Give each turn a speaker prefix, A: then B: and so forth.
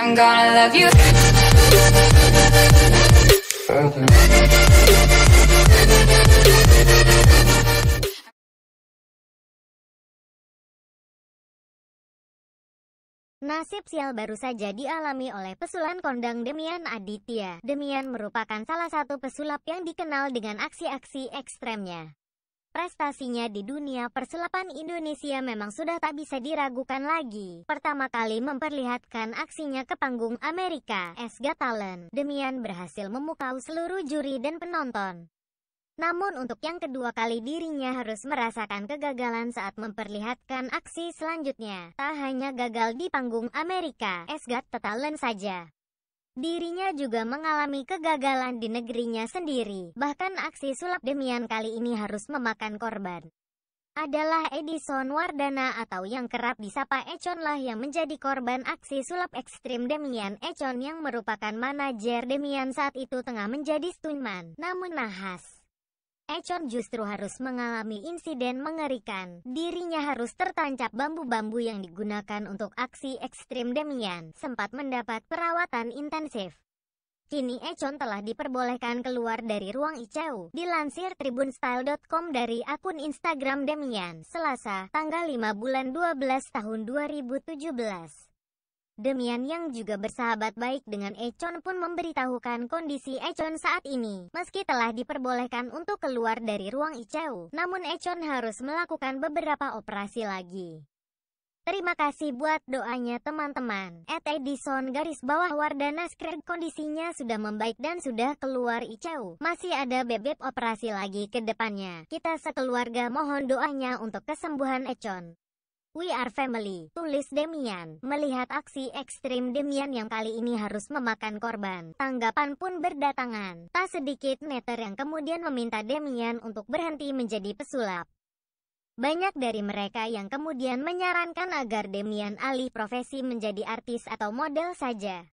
A: Nasib sial baru saja dialami oleh pesulan kondang Demian Aditya. Demian merupakan salah satu pesulap yang dikenal dengan aksi-aksi ekstremnya. Prestasinya di dunia perselapan Indonesia memang sudah tak bisa diragukan lagi. Pertama kali memperlihatkan aksinya ke panggung Amerika, S. Talent. Demian berhasil memukau seluruh juri dan penonton. Namun untuk yang kedua kali dirinya harus merasakan kegagalan saat memperlihatkan aksi selanjutnya. Tak hanya gagal di panggung Amerika, S. Talent saja. Dirinya juga mengalami kegagalan di negerinya sendiri, bahkan aksi sulap demian kali ini harus memakan korban. Adalah Edison Wardana atau yang kerap disapa Econ lah yang menjadi korban aksi sulap ekstrim Demian Econ yang merupakan manajer Demian saat itu tengah menjadi stuntman, namun nahas. Echon justru harus mengalami insiden mengerikan. Dirinya harus tertancap bambu-bambu yang digunakan untuk aksi ekstrim Demian. sempat mendapat perawatan intensif. Kini Echon telah diperbolehkan keluar dari ruang ICU. Dilansir tribunstyle.com dari akun Instagram Demian, Selasa, tanggal 5 bulan 12 tahun 2017. Demian yang juga bersahabat baik dengan Echon pun memberitahukan kondisi Echon saat ini. Meski telah diperbolehkan untuk keluar dari ruang Icau, namun Echon harus melakukan beberapa operasi lagi. Terima kasih buat doanya teman-teman. At Edison garis bawah Wardana Skred kondisinya sudah membaik dan sudah keluar Icau. Masih ada bebek operasi lagi ke depannya. Kita sekeluarga mohon doanya untuk kesembuhan Echon. We are family, tulis Demian. Melihat aksi ekstrim Demian yang kali ini harus memakan korban, tanggapan pun berdatangan. Tak sedikit netter yang kemudian meminta Demian untuk berhenti menjadi pesulap. Banyak dari mereka yang kemudian menyarankan agar Demian alih profesi menjadi artis atau
B: model saja.